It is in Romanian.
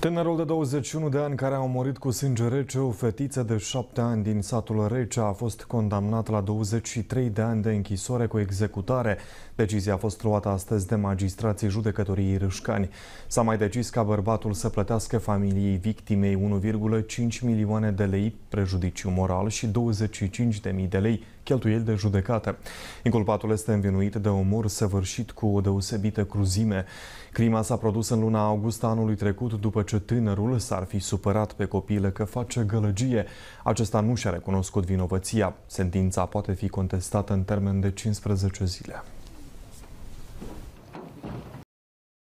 Tânărul de 21 de ani care a omorât cu sânge rece o fetiță de 7 ani din satul Recea a fost condamnat la 23 de ani de închisoare cu executare. Decizia a fost luată astăzi de magistrații judecătoriei Râșcani. S-a mai decis ca bărbatul să plătească familiei victimei 1,5 milioane de lei prejudiciu moral și 25.000 de lei cheltuieli de judecată. Inculpatul este învinuit de omor săvârșit cu o deosebită cruzime. Crima s-a produs în luna august anului trecut după ce tânărul s-ar fi supărat pe copilă că face gălăgie. Acesta nu și-a recunoscut vinovăția. Sentința poate fi contestată în termen de 15 zile.